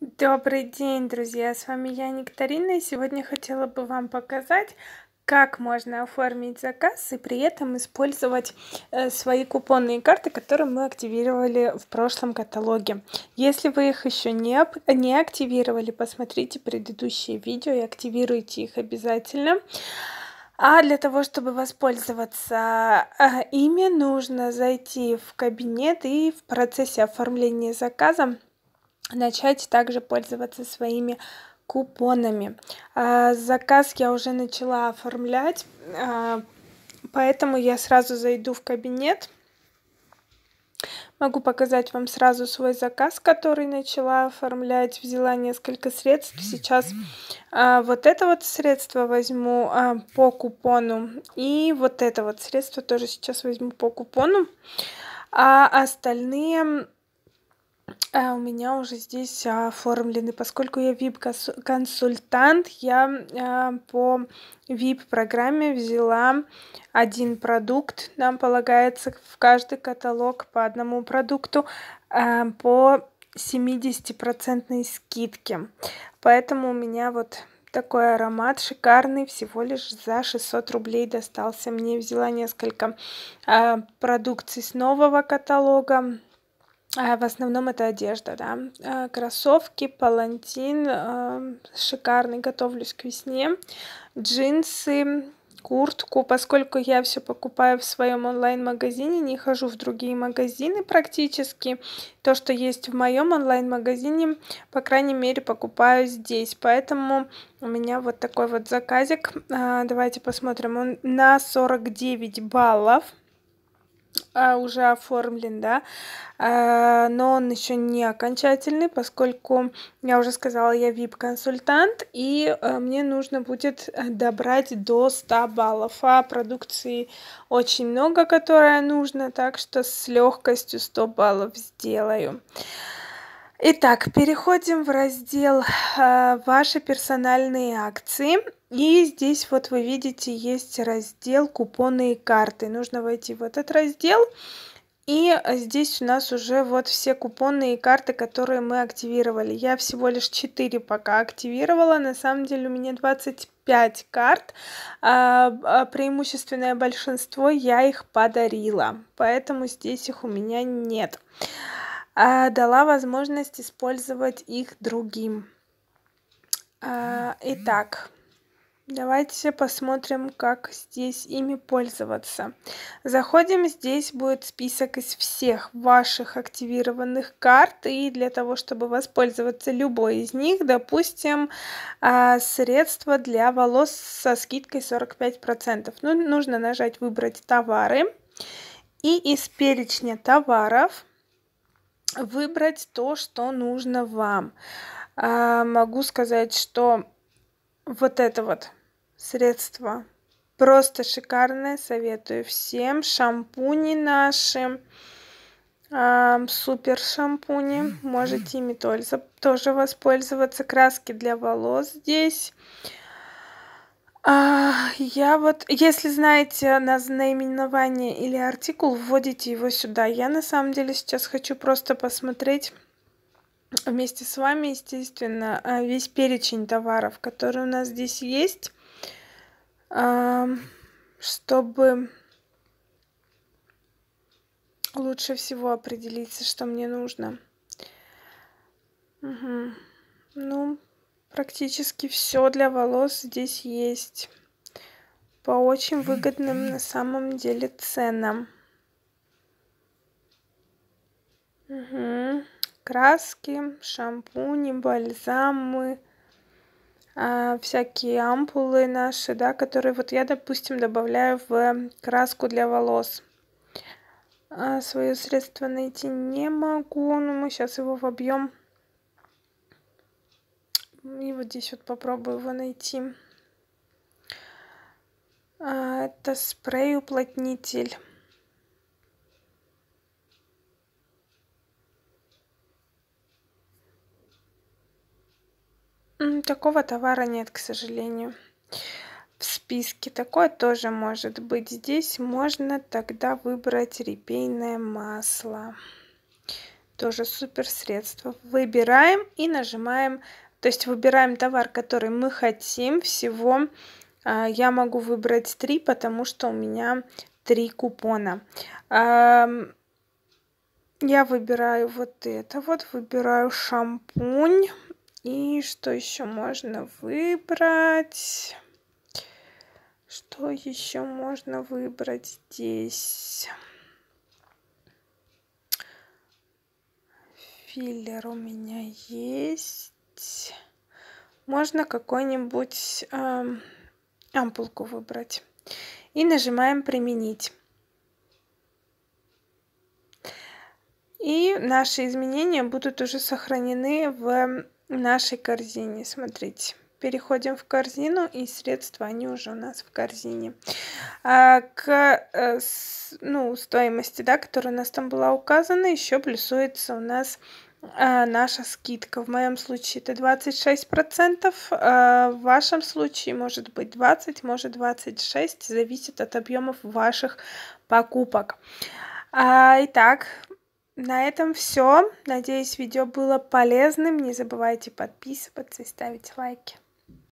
Добрый день, друзья! С вами я, Некtarina, и сегодня хотела бы вам показать, как можно оформить заказ и при этом использовать э, свои купонные карты, которые мы активировали в прошлом каталоге. Если вы их еще не, не активировали, посмотрите предыдущие видео и активируйте их обязательно. А для того, чтобы воспользоваться э, ими, нужно зайти в кабинет и в процессе оформления заказа начать также пользоваться своими купонами. А, заказ я уже начала оформлять, а, поэтому я сразу зайду в кабинет. Могу показать вам сразу свой заказ, который начала оформлять. Взяла несколько средств. Сейчас а, вот это вот средство возьму а, по купону. И вот это вот средство тоже сейчас возьму по купону. А остальные а у меня уже здесь а, оформлены, поскольку я VIP-консультант, я а, по VIP-программе взяла один продукт. Нам полагается в каждый каталог по одному продукту а, по 70% скидке. Поэтому у меня вот такой аромат шикарный, всего лишь за 600 рублей достался. Мне взяла несколько э, продукций с нового каталога, а, в основном это одежда, да. А, кроссовки, палантин, а, шикарный, готовлюсь к весне. Джинсы, куртку, поскольку я все покупаю в своем онлайн-магазине, не хожу в другие магазины практически. То, что есть в моем онлайн-магазине, по крайней мере, покупаю здесь. Поэтому у меня вот такой вот заказик. А, давайте посмотрим. Он на 49 баллов. А, уже оформлен, да, а, но он еще не окончательный, поскольку, я уже сказала, я VIP-консультант, и э, мне нужно будет э, добрать до 100 баллов, а продукции очень много, которая нужна, так что с легкостью 100 баллов сделаю. Итак, переходим в раздел э, «Ваши персональные акции». И здесь вот вы видите, есть раздел «Купоны и карты». Нужно войти в этот раздел. И здесь у нас уже вот все купоны и карты, которые мы активировали. Я всего лишь 4 пока активировала. На самом деле у меня 25 карт. А, а преимущественное большинство я их подарила. Поэтому здесь их у меня нет. А дала возможность использовать их другим. А, итак, Давайте посмотрим, как здесь ими пользоваться. Заходим, здесь будет список из всех ваших активированных карт, и для того, чтобы воспользоваться любой из них, допустим, а, средства для волос со скидкой 45%. Ну, нужно нажать «Выбрать товары», и из перечня товаров выбрать то, что нужно вам. А, могу сказать, что вот это вот средство. Просто шикарное, советую всем. Шампуни наши, э, супер шампуни. Можете ими тоже, тоже воспользоваться. Краски для волос здесь. А, я вот, если знаете наименование или артикул, вводите его сюда. Я на самом деле сейчас хочу просто посмотреть вместе с вами, естественно, а, весь перечень товаров, которые у нас здесь есть чтобы лучше всего определиться, что мне нужно. Угу. Ну, практически все для волос здесь есть. По очень выгодным на самом деле ценам. Угу. Краски, шампуни, бальзамы, а, всякие ампулы наши, да, которые вот я, допустим, добавляю в краску для волос. А свое средство найти не могу, но мы сейчас его вобьем. И вот здесь вот попробую его найти. А, это спрей-уплотнитель. Такого товара нет, к сожалению. В списке такое тоже может быть. Здесь можно тогда выбрать репейное масло. Тоже супер средство. Выбираем и нажимаем. То есть выбираем товар, который мы хотим. Всего а, я могу выбрать три, потому что у меня три купона. Я выбираю вот это вот, выбираю шампунь. И что еще можно выбрать? Что еще можно выбрать здесь? Филлер у меня есть. Можно какой-нибудь э, ампулку выбрать. И нажимаем «Применить». И наши изменения будут уже сохранены в нашей корзине. Смотрите. Переходим в корзину, и средства, они уже у нас в корзине. А, к э, ну, стоимости, да, которая у нас там была указана, еще плюсуется у нас а, наша скидка. В моем случае это 26%, процентов, а в вашем случае может быть 20, может 26, зависит от объемов ваших покупок. А, итак, на этом все. Надеюсь, видео было полезным. Не забывайте подписываться и ставить лайки.